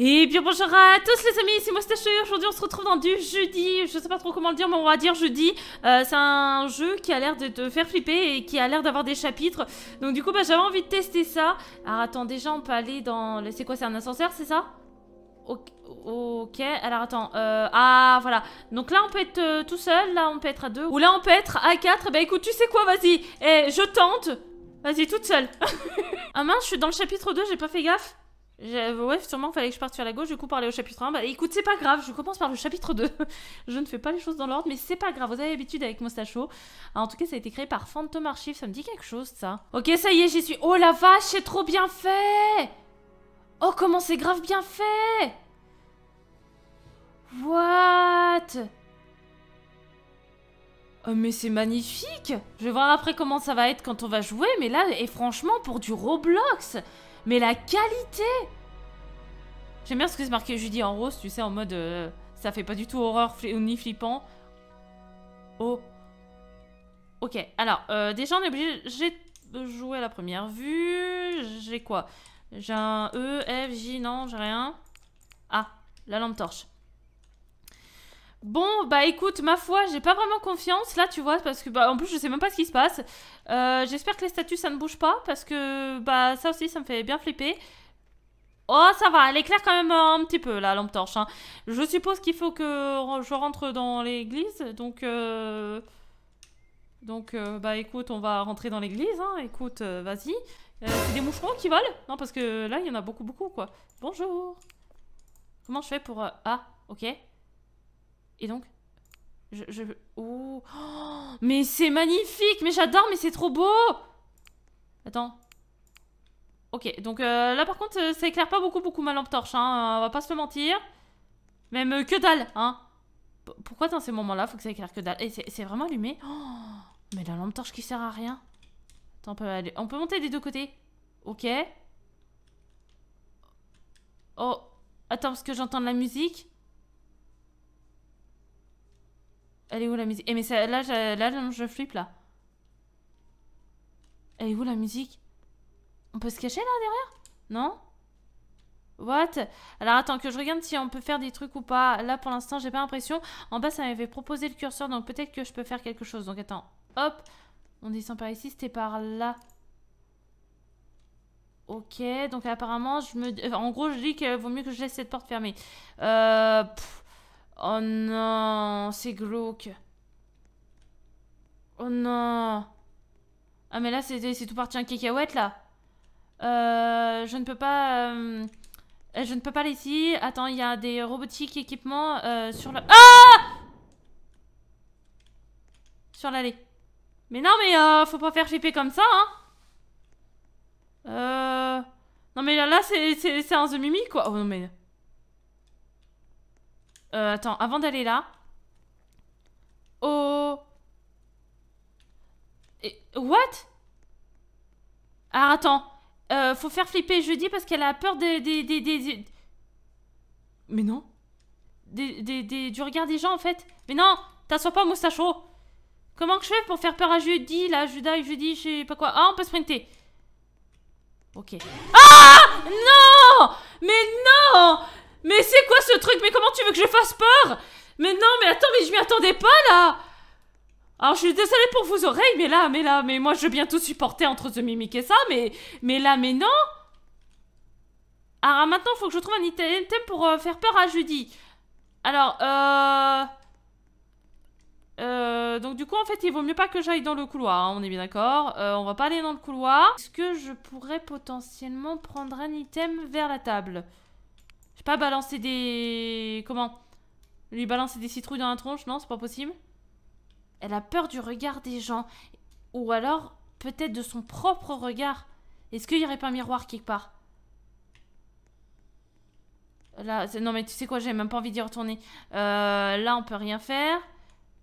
Et bien bonjour à tous les amis, c'est Moustache. aujourd'hui on se retrouve dans du jeudi, je sais pas trop comment le dire mais on va dire jeudi, euh, c'est un jeu qui a l'air de te faire flipper et qui a l'air d'avoir des chapitres, donc du coup bah, j'avais envie de tester ça, alors attends déjà on peut aller dans, le... c'est quoi c'est un ascenseur c'est ça Ok, alors attends. Euh, ah, voilà. Donc là, on peut être euh, tout seul. Là, on peut être à deux. Ou là, on peut être à quatre. Bah écoute, tu sais quoi, vas-y. Eh, je tente. Vas-y, toute seule. ah mince, je suis dans le chapitre 2, j'ai pas fait gaffe. Ouais, sûrement fallait que je parte sur la gauche, du coup parler au chapitre 1. Bah écoute, c'est pas grave, je commence par le chapitre 2. je ne fais pas les choses dans l'ordre, mais c'est pas grave, vous avez l'habitude avec Mostacho. Ah, en tout cas, ça a été créé par Phantom Archive, ça me dit quelque chose ça. Ok, ça y est, j'y suis. Oh la vache, c'est trop bien fait Oh, comment c'est grave bien fait What oh, mais c'est magnifique Je vais voir après comment ça va être quand on va jouer, mais là, et franchement, pour du Roblox Mais la qualité J'aime bien ce que c'est marqué Judy en rose, tu sais, en mode... Euh, ça fait pas du tout horreur ni flippant. Oh. Ok, alors, euh, déjà, on est obligé de joué à la première vue. J'ai quoi J'ai un E, F, J, non, j'ai rien. Ah, la lampe torche. Bon, bah écoute, ma foi, j'ai pas vraiment confiance là, tu vois, parce que bah en plus je sais même pas ce qui se passe. Euh, j'espère que les statues ça ne bouge pas, parce que bah ça aussi ça me fait bien flipper. Oh, ça va, elle éclaire quand même un petit peu la lampe torche. Hein. Je suppose qu'il faut que je rentre dans l'église, donc. Euh, donc, euh, bah écoute, on va rentrer dans l'église, hein. Écoute, vas-y. C'est des moucherons qui volent Non, parce que là il y en a beaucoup, beaucoup quoi. Bonjour Comment je fais pour. Ah, ok. Et donc, je... je... Oh, mais c'est magnifique Mais j'adore, mais c'est trop beau Attends. Ok, donc euh, là par contre, euh, ça éclaire pas beaucoup, beaucoup ma lampe torche, hein, euh, on va pas se mentir. Même que dalle, hein. pourquoi dans ces moments-là, faut que ça éclaire que dalle Et c'est vraiment allumé Mais la lampe torche qui sert à rien. Attends, peut, aller... on peut monter des deux côtés. Ok. Oh, attends, parce que j'entends de la musique. Elle est où la musique Eh mais là, je, là, je flippe là. Elle est où la musique On peut se cacher là derrière Non What Alors attends que je regarde si on peut faire des trucs ou pas. Là pour l'instant j'ai pas l'impression. En bas ça m'avait proposé le curseur donc peut-être que je peux faire quelque chose. Donc attends. Hop On descend par ici, c'était par là. Ok, donc apparemment je me... Euh, en gros je dis qu'il vaut mieux que je laisse cette porte fermée. Euh... Oh non, c'est glauque. Oh non. Ah mais là, c'est tout parti en cacahuète, là. Euh, je ne peux pas... Euh, je ne peux pas aller ici. Attends, il y a des robotiques équipements euh, sur le... Ah Sur l'allée. Mais non, mais euh, faut pas faire flipper comme ça, hein. Euh... Non mais là, là c'est un The Mimi, quoi. Oh non mais... Euh, attends, avant d'aller là. Oh. What Ah, attends. Euh, faut faire flipper Judy parce qu'elle a peur des. Mais non. Des, du regard des gens, en fait. Mais non T'assois pas, moustacho Comment que je fais pour faire peur à jeudi, là, Judas, jeudi, je sais pas quoi. Ah, on peut sprinter. Ok. Ah Non Mais non mais c'est quoi ce truc Mais comment tu veux que je fasse peur Mais non, mais attends, mais je m'y attendais pas là alors je suis désolée pour vos oreilles, mais là, mais là, mais moi je veux bien tout supporter entre The Mimic et ça, mais, mais là, mais non Alors maintenant, il faut que je trouve un item pour euh, faire peur à Judy. Alors, euh... Euh, donc du coup en fait il vaut mieux pas que j'aille dans le couloir, hein, on est bien d'accord. Euh, on va pas aller dans le couloir. Est-ce que je pourrais potentiellement prendre un item vers la table pas balancer des... Comment Lui balancer des citrouilles dans la tronche Non, c'est pas possible. Elle a peur du regard des gens. Ou alors, peut-être de son propre regard. Est-ce qu'il n'y aurait pas un miroir quelque part Là, non mais tu sais quoi, j'ai même pas envie d'y retourner. Euh, là, on peut rien faire.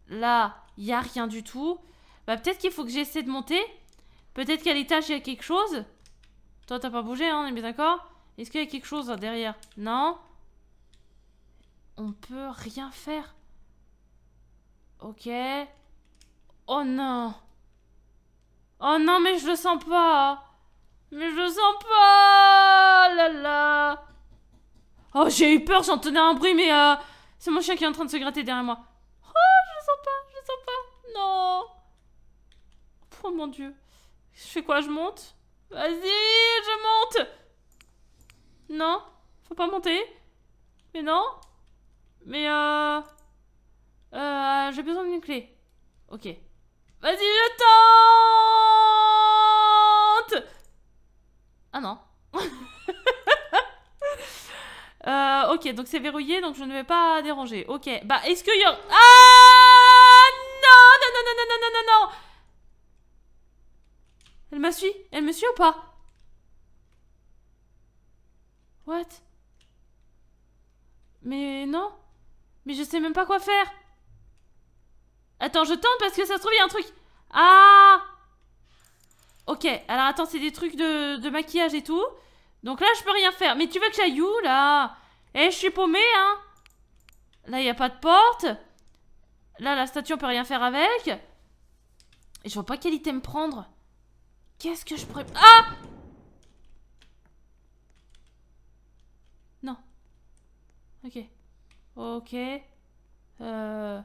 Là, il y a rien du tout. Bah peut-être qu'il faut que j'essaie de monter. Peut-être qu'à l'étage, il y a quelque chose. Toi, t'as pas bougé, hein, on est bien d'accord est-ce qu'il y a quelque chose derrière Non On peut rien faire. Ok. Oh non Oh non, mais je le sens pas Mais je le sens pas oh Là là Oh, j'ai eu peur, j'entendais un bruit, mais euh, c'est mon chien qui est en train de se gratter derrière moi. Oh, je le sens pas, je le sens pas Non Oh mon dieu Je fais quoi, je monte Vas-y, je monte non Faut pas monter Mais non Mais euh... Euh... J'ai besoin d'une clé. Ok. Vas-y, je tente Ah non. Euh, ok, donc c'est verrouillé, donc je ne vais pas déranger. Ok, bah est-ce qu'il y a... Ah non, non, non, non, non, non, non, Elle me suit Elle me suit ou pas What Mais non Mais je sais même pas quoi faire Attends, je tente parce que ça se trouve, il y a un truc Ah Ok, alors attends, c'est des trucs de, de, maquillage et tout. Donc là, je peux rien faire. Mais tu veux que j'aille où, là Eh, je suis paumée, hein Là, il n'y a pas de porte. Là, la statue, on peut rien faire avec. Et je vois pas quel item prendre. Qu'est-ce que je pourrais... Ah Ok. Ok. Euh...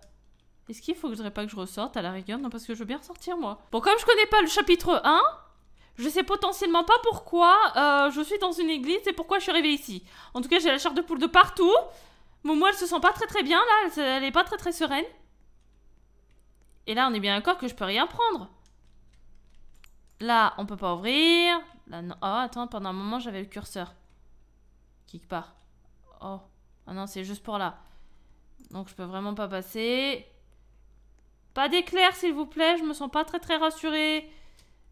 Est-ce qu'il faudrait pas que je ressorte à la rigueur Non, parce que je veux bien ressortir, moi. Bon, comme je connais pas le chapitre 1, je sais potentiellement pas pourquoi euh, je suis dans une église et pourquoi je suis arrivée ici. En tout cas, j'ai la chair de poule de partout. Mon moi, elle se sent pas très très bien, là. Elle, n'est est pas très très sereine. Et là, on est bien d'accord que je peux rien prendre. Là, on peut pas ouvrir. Là, non. Oh, attends, pendant un moment, j'avais le curseur. Quelque part. Oh. Ah non, c'est juste pour là. Donc je peux vraiment pas passer. Pas d'éclair, s'il vous plaît. Je me sens pas très très rassurée.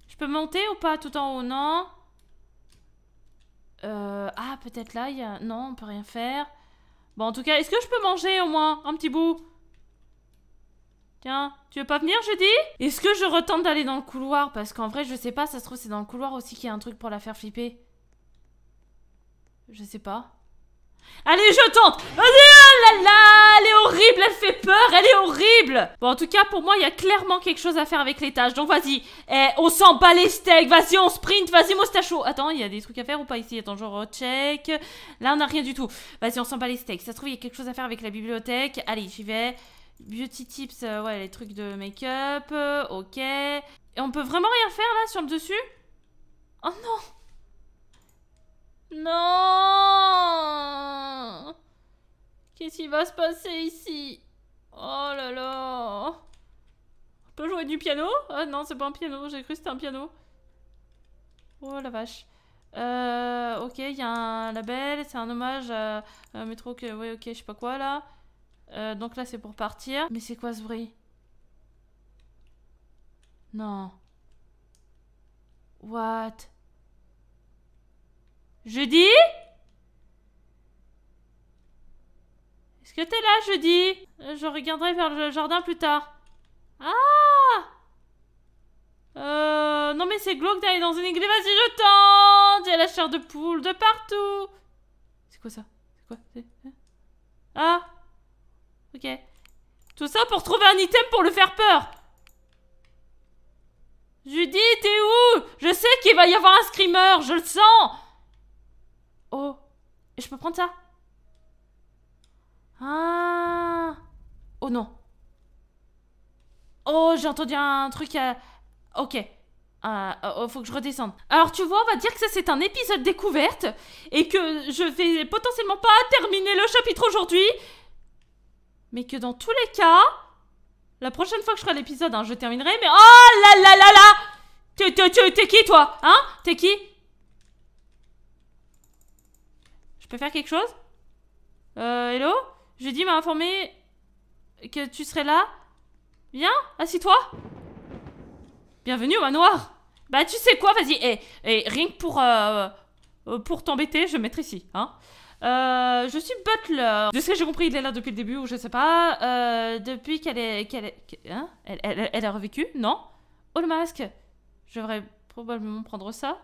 Je peux monter ou pas tout en haut Non. Euh, ah, peut-être là, il y a... Non, on peut rien faire. Bon, en tout cas, est-ce que je peux manger au moins un petit bout Tiens, tu veux pas venir, je dis Est-ce que je retente d'aller dans le couloir Parce qu'en vrai, je sais pas, ça se trouve, c'est dans le couloir aussi qu'il y a un truc pour la faire flipper. Je sais pas. Allez, je tente oh là là Elle est horrible, elle fait peur, elle est horrible Bon, en tout cas, pour moi, il y a clairement quelque chose à faire avec l'étage, donc vas-y. Eh, on s'en bat les steaks, vas-y, on sprint, vas-y, mostacho Attends, il y a des trucs à faire ou pas ici Attends, genre recheck. Là, on n'a rien du tout. Vas-y, on s'en bat les steaks. Ça se trouve, il y a quelque chose à faire avec la bibliothèque. Allez, j'y vais. Beauty tips, euh, ouais, les trucs de make-up, ok. Et on peut vraiment rien faire, là, sur le dessus Oh non non Qu'est-ce qui va se passer ici Oh là là On peut jouer du piano Ah non, c'est pas un piano, j'ai cru que c'était un piano. Oh la vache. Euh, ok, il y a un label, c'est un hommage à, un euh, Métro que... Ouais, ok, je sais pas quoi là. Euh, donc là, c'est pour partir. Mais c'est quoi ce bruit Non. What Jeudi Est-ce que t'es là, jeudi euh, Je regarderai vers le jardin plus tard. Ah Euh... Non mais c'est glauque d'aller dans une église. Vas-y, je tente Il y a la chair de poule de partout C'est quoi ça C'est quoi hein Ah Ok. Tout ça pour trouver un item pour le faire peur Judy, t'es où Je sais qu'il va y avoir un screamer, je le sens Oh, je peux prendre ça Ah Oh non. Oh, j'ai entendu un truc à... Euh, ok. Euh, oh, faut que je redescende. Alors tu vois, on va dire que ça c'est un épisode découverte et que je vais potentiellement pas terminer le chapitre aujourd'hui. Mais que dans tous les cas, la prochaine fois que je ferai l'épisode, hein, je terminerai. Mais oh là là là là T'es qui toi Hein T'es qui Je peux faire quelque chose Euh, hello Je m'a informé que tu serais là. Viens, assis-toi. Bienvenue au manoir. Bah, tu sais quoi, vas-y. Et, eh, eh, rien pour, euh, euh, pour t'embêter, je vais mettre ici, hein. Euh, je suis butler. De ce que j'ai compris, il est là depuis le début ou je sais pas. Euh, depuis qu'elle est, qu'elle est, hein elle, elle, elle, a revécu, non Oh le masque. Je devrais probablement prendre ça.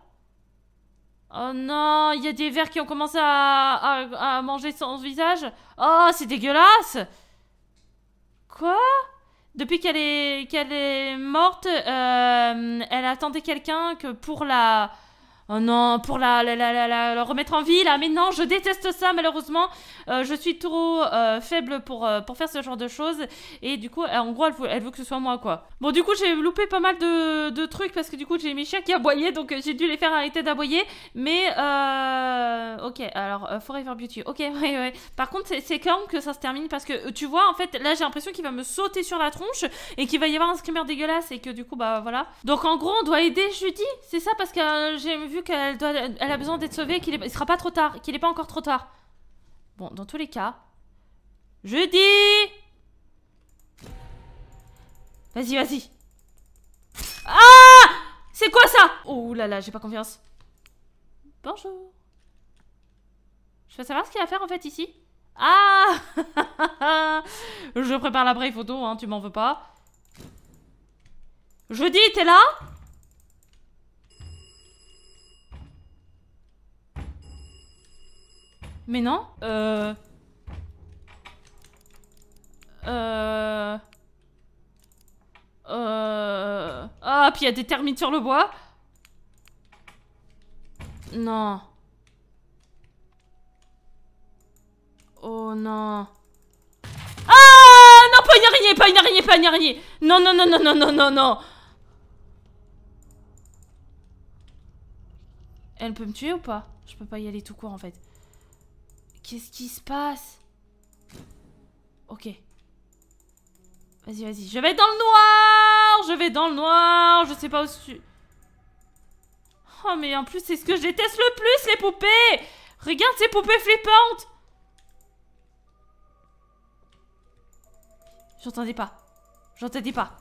Oh non, il y a des vers qui ont commencé à, à, manger son visage. Oh, c'est dégueulasse Quoi Depuis qu'elle est, qu'elle est morte, euh, elle tenté quelqu'un que pour la Oh non, pour la, la, la, la, remettre en vie là, mais non, je déteste ça malheureusement. Euh, je suis trop euh, faible euh, pour, faire ce genre de choses. Et du coup, en gros, elle veut, que ce soit moi quoi. Bon, du coup, j'ai loupé pas mal de, trucs parce que du coup, j'ai mes chiens qui aboyaient donc j'ai dû les faire arrêter d'aboyer. Mais ok, alors Forever Beauty, ok, ouais, ouais. Par contre, c'est quand que ça se termine parce que tu vois, en fait, là j'ai l'impression qu'il va me sauter sur la tronche et qu'il va y avoir un screamer dégueulasse et que du coup, bah voilà. Donc en gros, on doit aider Judy, c'est ça parce que j'ai vu vu qu'elle elle a besoin d'être sauvée, qu'il ne sera pas trop tard, qu'il n'est pas encore trop tard. Bon, dans tous les cas, je Vas-y, vas-y. Ah C'est quoi ça Oh là là, j'ai pas confiance. Bonjour. Je veux savoir ce qu'il y a à faire en fait ici. Ah Je prépare la photo, hein, tu m'en veux pas. Jeudi, t'es là Mais non. Euh, euh... Euh... Ah, puis il y a des termites sur le bois. Non. Oh non. Ah Non, pas une araignée, pas une araignée, pas une araignée. Non, non, non, non, non, non, non, non. Elle peut me tuer ou pas Je peux pas y aller tout court en fait. Qu'est-ce qui se passe Ok. Vas-y, vas-y. Je vais dans le noir Je vais dans le noir Je sais pas où je suis. Oh, mais en plus, c'est ce que je déteste le plus, les poupées Regarde ces poupées flippantes J'entendais pas. J'entendais pas.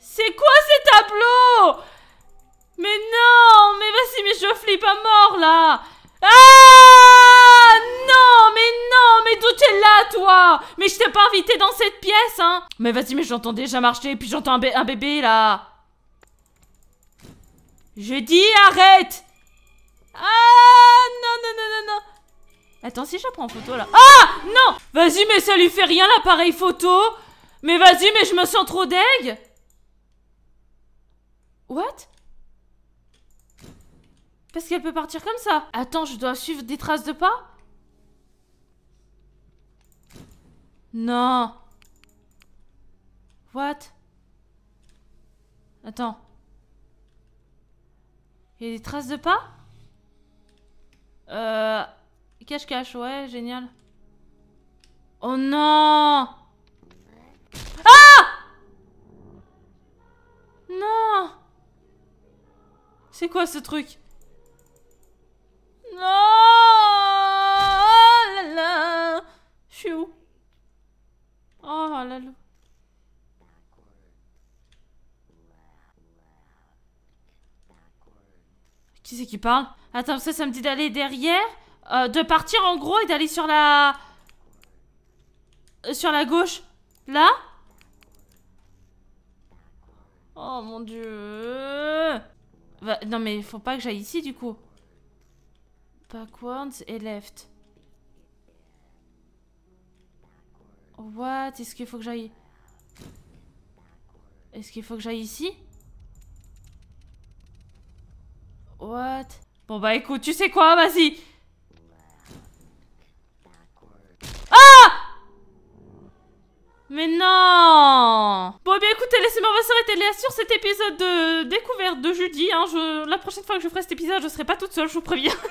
C'est quoi était dans cette pièce, hein Mais vas-y, mais j'entends déjà marcher, et puis j'entends un, bébé, là Je dis arrête Ah Non, non, non, non, non Attends, si je prends photo, là... Ah Non Vas-y, mais ça lui fait rien, l'appareil photo Mais vas-y, mais je me sens trop deg What Parce qu'elle peut partir comme ça Attends, je dois suivre des traces de pas Non What Attends. Il y a des traces de pas Euh... Cache-cache, ouais, génial. Oh non Ah Non C'est quoi ce truc Non oh là là Je Oh là là. Qui c'est qui parle Attends, ça, me dit d'aller derrière, euh, de partir en gros et d'aller sur la... Euh, sur la gauche. Là Oh mon dieu Non mais il faut pas que j'aille ici du coup. Backwards et left. What Est-ce qu'il faut que j'aille Est-ce qu'il faut que j'aille ici What Bon bah écoute, tu sais quoi Vas-y Ah Mais non Bon, bah bien écoutez, laissez-moi, va s'arrêter là sur cet épisode de découverte de Judy. Hein. La prochaine fois que je ferai cet épisode, je serai pas toute seule, je vous préviens.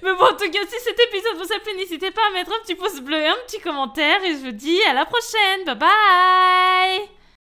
Mais bon, en tout cas, si cet épisode vous a plu, n'hésitez pas à mettre un petit pouce bleu et un petit commentaire. Et je vous dis à la prochaine. Bye bye